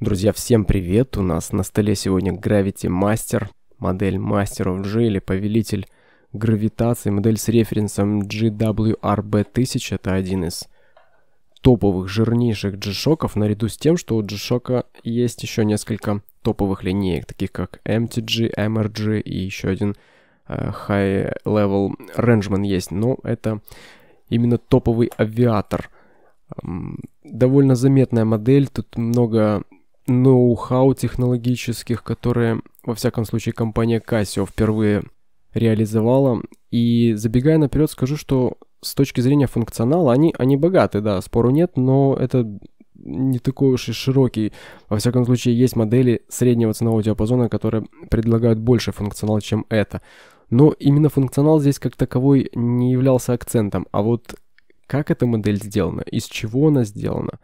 Друзья, всем привет! У нас на столе сегодня Gravity Master, модель Master of G или повелитель гравитации, модель с референсом GWRB1000. Это один из топовых, жирнейших G-шоков, наряду с тем, что у G-шока есть еще несколько топовых линеек, таких как MTG, MRG и еще один э, High Level Rangeman есть, но это именно топовый авиатор – довольно заметная модель, тут много ноу-хау технологических, которые, во всяком случае, компания Casio впервые реализовала. И забегая наперед, скажу, что с точки зрения функционала они, они богаты, да, спору нет, но это не такой уж и широкий. Во всяком случае, есть модели среднего ценового диапазона, которые предлагают больше функционала, чем это. Но именно функционал здесь как таковой не являлся акцентом, а вот как эта модель сделана, из чего она сделана –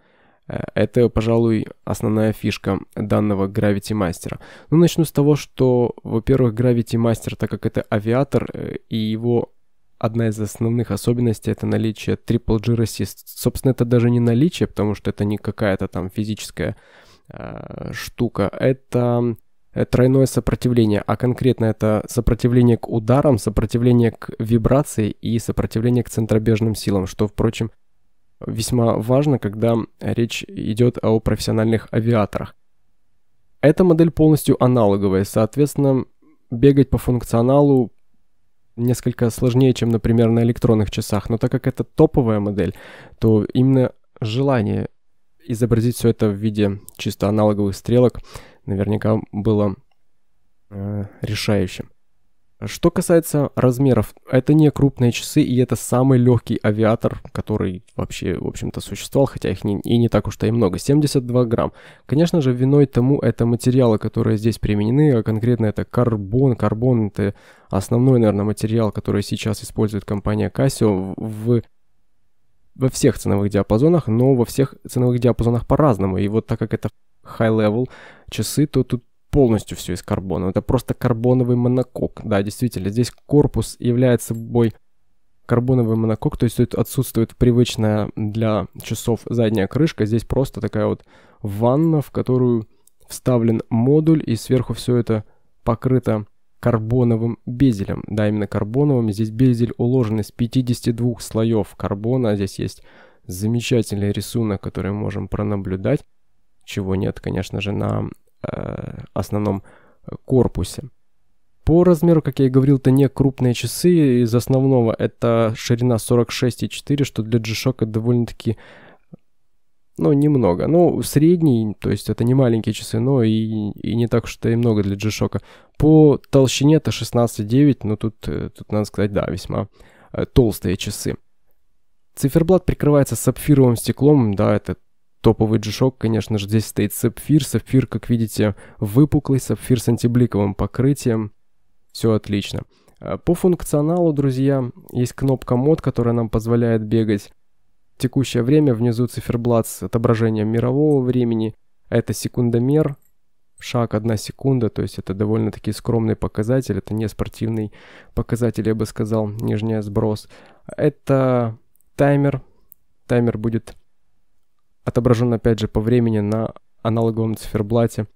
Э, это, пожалуй, основная фишка данного Gravity Master. Ну, начну с того, что, во-первых, Gravity Master, так как это авиатор, э, и его одна из основных особенностей это наличие Triple G Resist. Собственно, это даже не наличие, потому что это не какая-то там физическая э, штука. Это э, тройное сопротивление, а конкретно это сопротивление к ударам, сопротивление к вибрации и сопротивление к центробежным силам, что, впрочем, весьма важно, когда речь идет о профессиональных авиаторах. Эта модель полностью аналоговая, соответственно, бегать по функционалу несколько сложнее, чем, например, на электронных часах, но так как это топовая модель, то именно желание изобразить все это в виде чисто аналоговых стрелок наверняка было э, решающим. Что касается размеров, это не крупные часы, и это самый легкий авиатор, который вообще, в общем-то, существовал, хотя их не, и не так уж-то и много, 72 грамм. Конечно же, виной тому это материалы, которые здесь применены, а конкретно это карбон. Карбон — это основной, наверное, материал, который сейчас использует компания Casio в во всех ценовых диапазонах, но во всех ценовых диапазонах по-разному. И вот так как это high-level часы, то тут полностью все из карбона. Это просто карбоновый монокок. Да, действительно, здесь корпус является собой карбоновый монокок, то есть тут отсутствует привычная для часов задняя крышка. Здесь просто такая вот ванна, в которую вставлен модуль, и сверху все это покрыто карбоновым безелем. Да, именно карбоновым. Здесь безель уложен из 52 слоев карбона. Здесь есть замечательный рисунок, который можем пронаблюдать. Чего нет, конечно же, на Э, основном э, корпусе. По размеру, как я и говорил, это не крупные часы. Из основного это ширина 46,4, что для G-Shock довольно-таки, ну, немного. Ну, средний, то есть это не маленькие часы, но и, и не так что и много для G-Shock. По толщине это 16,9, но ну, тут, э, тут надо сказать, да, весьма толстые часы. Циферблат прикрывается сапфировым стеклом, да, это топовый джишок, конечно же, здесь стоит сапфир. Сапфир, как видите, выпуклый, сапфир с антибликовым покрытием. Все отлично. Э, по функционалу, друзья, есть кнопка мод, которая нам позволяет бегать. В текущее время внизу циферблат с отображением мирового времени. Это секундомер, шаг 1 секунда, то есть это довольно-таки скромный показатель, это не спортивный показатель, я бы сказал, нижний сброс. Это таймер, таймер будет отображен опять же по времени на аналоговом циферблате.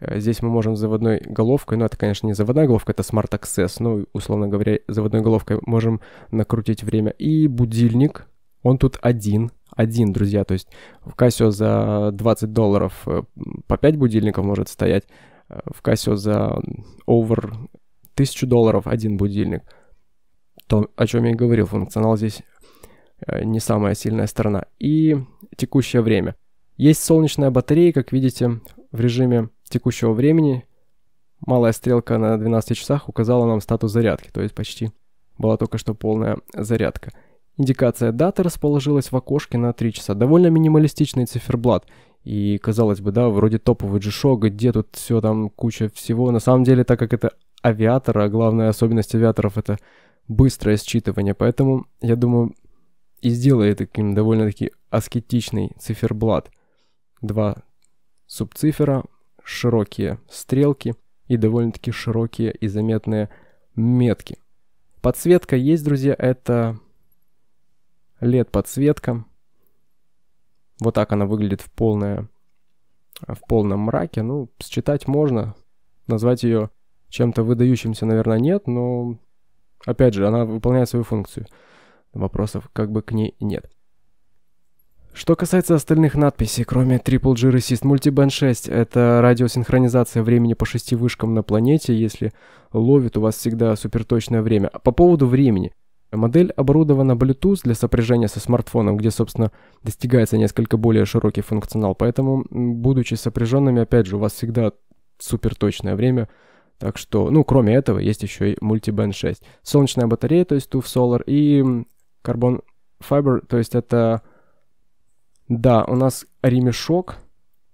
Э, здесь мы можем заводной головкой, но ну, это, конечно, не заводная головка, это Smart Access, но ну, условно говоря, заводной головкой можем накрутить время. И будильник, он тут один, один, друзья, то есть в Casio за 20 долларов э, по 5 будильников может стоять, э, в Casio за over 1000 долларов один будильник. То, о чем я и говорил, функционал здесь не самая сильная сторона. И текущее время. Есть солнечная батарея, как видите, в режиме текущего времени. Малая стрелка на 12 часах указала нам статус зарядки, то есть почти была только что полная зарядка. Индикация даты расположилась в окошке на 3 часа. Довольно минималистичный циферблат. И, казалось бы, да, вроде топовый G-Shock, где тут все там куча всего. На самом деле, так как это авиатор, а главная особенность авиаторов это быстрое считывание, поэтому, я думаю, и сделай таким довольно-таки аскетичный циферблат. Два субцифера, широкие стрелки и довольно-таки широкие и заметные метки. Подсветка есть, друзья, это LED подсветка. Вот так она выглядит в, полное, в полном мраке. Ну, считать можно. Назвать ее чем-то выдающимся, наверное, нет, но, опять же, она выполняет свою функцию. Вопросов как бы к ней нет. Что касается остальных надписей, кроме Triple G Resist Multiband 6, это радиосинхронизация времени по шести вышкам на планете, если ловит у вас всегда суперточное время. А по поводу времени. Модель оборудована Bluetooth для сопряжения со смартфоном, где, собственно, достигается несколько более широкий функционал, поэтому, будучи сопряженными, опять же, у вас всегда суперточное время, так что, ну, кроме этого, есть еще и Multiband 6. Солнечная батарея, то есть TUF Solar, и Carbon fiber, то есть это... Да, у нас ремешок,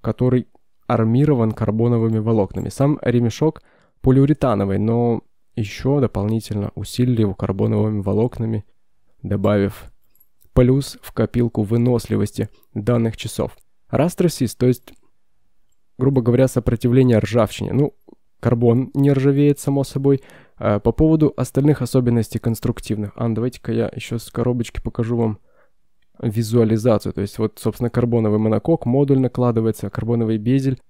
который армирован карбоновыми волокнами. Сам ремешок полиуретановый, но еще дополнительно усилили его карбоновыми волокнами, добавив плюс в копилку выносливости данных часов. Растросис, то есть, грубо говоря, сопротивление ржавчине. Ну, Карбон не ржавеет, само собой. А по поводу остальных особенностей конструктивных. А, давайте-ка я еще с коробочки покажу вам визуализацию. То есть вот, собственно, карбоновый монокок, модуль накладывается, карбоновый безель.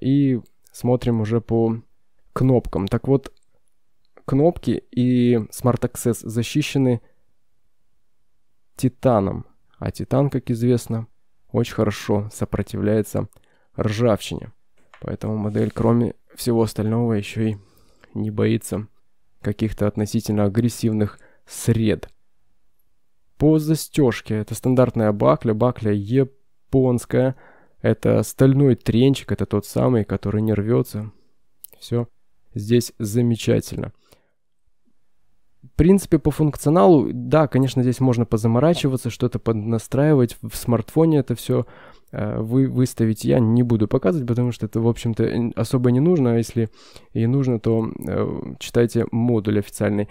И смотрим уже по кнопкам. Так вот, кнопки и Smart Access защищены титаном. А титан, как известно, очень хорошо сопротивляется ржавчине. Поэтому модель, кроме всего остального еще и не боится каких-то относительно агрессивных сред. По застежке. Это стандартная бакля, бакля японская. Это стальной тренчик, это тот самый, который не рвется. Все здесь замечательно. В принципе, по функционалу, да, конечно, здесь можно позаморачиваться, что-то поднастраивать, в смартфоне это все э, вы, выставить. Я не буду показывать, потому что это, в общем-то, э, особо не нужно, а если и нужно, то э, читайте модуль официальный.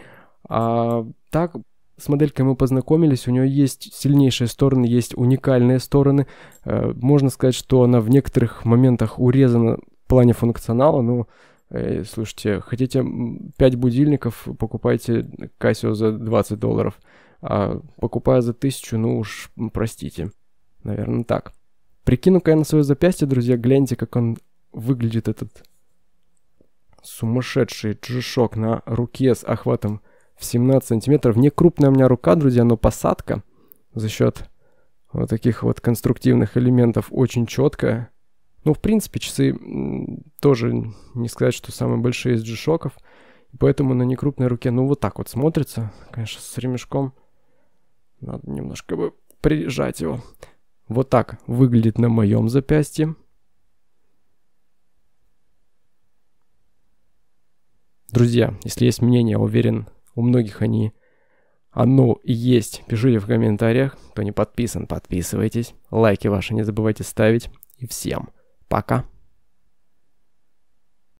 А так, с моделькой мы познакомились, у нее есть сильнейшие стороны, есть уникальные стороны. Э, можно сказать, что она в некоторых моментах урезана в плане функционала, но... Ну, Э, слушайте, хотите 5 будильников, покупайте Casio за 20 долларов. А покупая за 1000, ну уж простите. Наверное, так. Прикину-ка я на свое запястье, друзья, гляньте, как он выглядит, этот сумасшедший джишок на руке с охватом в 17 сантиметров. Не крупная у меня рука, друзья, но посадка за счет вот таких вот конструктивных элементов очень четкая. Ну, в принципе, часы тоже не сказать, что самые большие из g поэтому на некрупной руке, ну, вот так вот смотрится, конечно, с ремешком. Надо немножко бы прижать его. Вот так выглядит на моем запястье. Друзья, если есть мнение, уверен, у многих они оно и есть. Пишите в комментариях. Кто не подписан, подписывайтесь. Лайки ваши не забывайте ставить. И всем Пока.